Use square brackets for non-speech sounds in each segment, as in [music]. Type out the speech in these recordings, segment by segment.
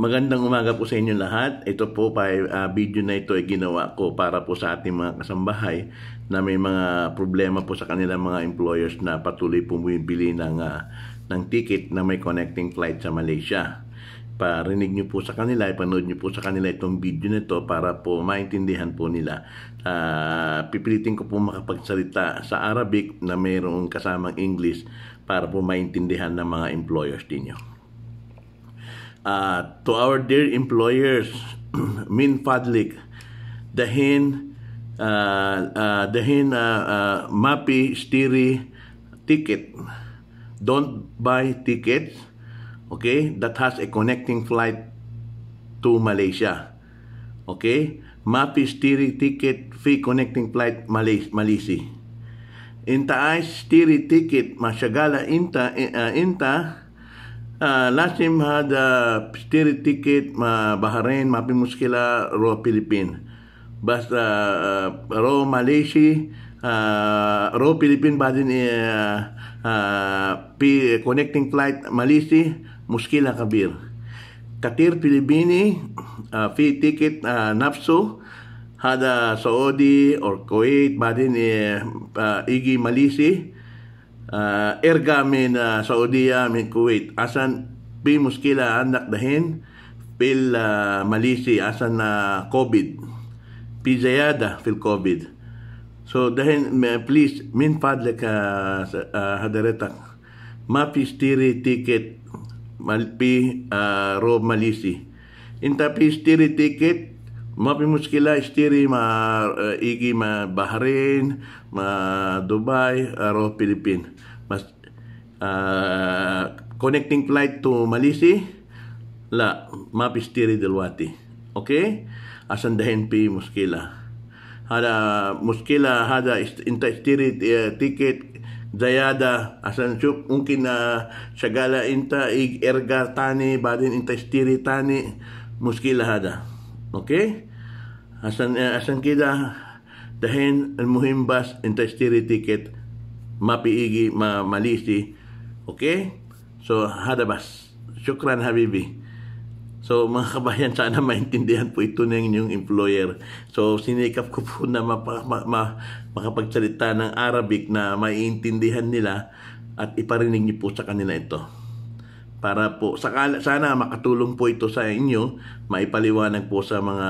Magandang umaga po sa inyo lahat. Ito po pa uh, video na ito ay ginawa ko para po sa ating mga kasambahay na may mga problema po sa kanilang mga employers na patuloy bumibili ng uh, ng ticket na may connecting flight sa Malaysia. Parinig niyo po sa kanila, ipanood niyo po sa kanila itong video na ito para po maintindihan po nila. Uh, pipilitin ko po makapagsalita sa Arabic na mayroong kasamang English para po maintindihan ng mga employers ninyo. Uh, to our dear employers, [clears throat] Min Fadlik, Dahin, uh, uh, Dahin uh, uh, Mapi, Stiri, Ticket. Don't buy tickets, okay, that has a connecting flight to Malaysia. Okay? Mapi, Stiri, Ticket, Fee, Connecting Flight, Malaysia. Malisi. Inta ay Stiri, Ticket, Masyagala, Inta, eh, uh, Inta, Uh, last time had uh, Steri Ticket, ma Bahrain, Mapi Muskila, ro Philippines. But uh, ah, ah, Raw Malaysia, uh, Raw Philippine ba din uh, uh, Connecting Flight Malaysia, Muskila Kabir. Katir Pilipini, uh, Fee Ticket, uh, Napso, had uh, Saudi or Kuwait ba din uh, eh, uh, Igi Malaysia, uh, erga min uh, Saudiya min Kuwait asan pi muskila andak dahin pil uh, ah, Malisi asan na uh, COVID pi zayada fil COVID so dahin please min fadlek uh, uh, hadaretak ma pi stiri ticket mal pi uh, rob Malisi inta pi stiri ticket mafi muskila ishtiri ma uh, igi ma Bahrain ma Dubai aro Philippines mas uh, connecting flight to Malisi la mapi dilwati okay asan dahin pi muskila hada muskila hada inta ishtiri uh, eh, ticket Dayada asan syuk mungkin na ah, sagala inta ig erga tani badin inta istiri tani muskila hada Okay? Asan عشان eh, asan دحين dahin بس muhim اشتري تيكت ما بيجي ما ماليشي Okay? so هذا بس شكرا حبيبي So mga kabayan, sana [laughs] maintindihan po ito ng inyong employer. So sinikap ko po na mapa, ma, ma, makapagsalita ng Arabic na maiintindihan nila at iparinig niyo po sa kanila ito para po sakala, sana makatulong po ito sa inyo maipaliwanag po sa mga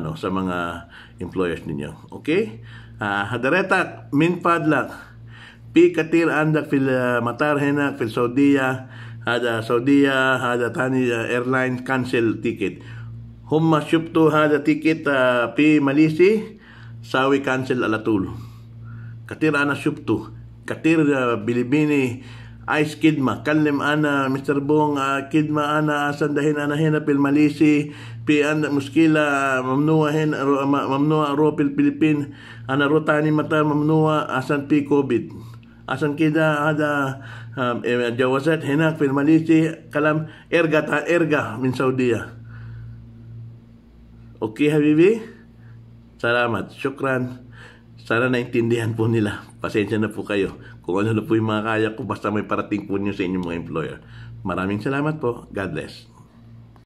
ano sa mga employers ninyo okay uh, ah, hadaretak min padla pi katir andak fil ah, matar henak fil Saudiya hada Saudiya hada tani ah, airline cancel ticket humma shubtu hada ticket uh, pi Malisi sawi cancel alatul tul katir ana shubtu katir uh, Bilibini Ice Kidma, Kalim Ana, Mr. Bong, uh, ah, Kidma Ana, Sandahin Ana Hina, Pilmalisi, Pi Ana Muskila, Mamnua Hin, Mamnua Ropil Pilipin, Ana Rotani Matar, Mamnua, Asan Pi COVID. Asan Kida, Ada, um, ah, eh, Jawasat, Hina, Pilmalisi, Kalam, Erga Ta Erga, Min Saudiya. Okay, Habibi? Salamat. Shukran. Sana naintindihan po nila. Pasensya na po kayo. Kung ano na po yung mga kaya ko, basta may parating po nyo sa inyong mga employer. Maraming salamat po. God bless.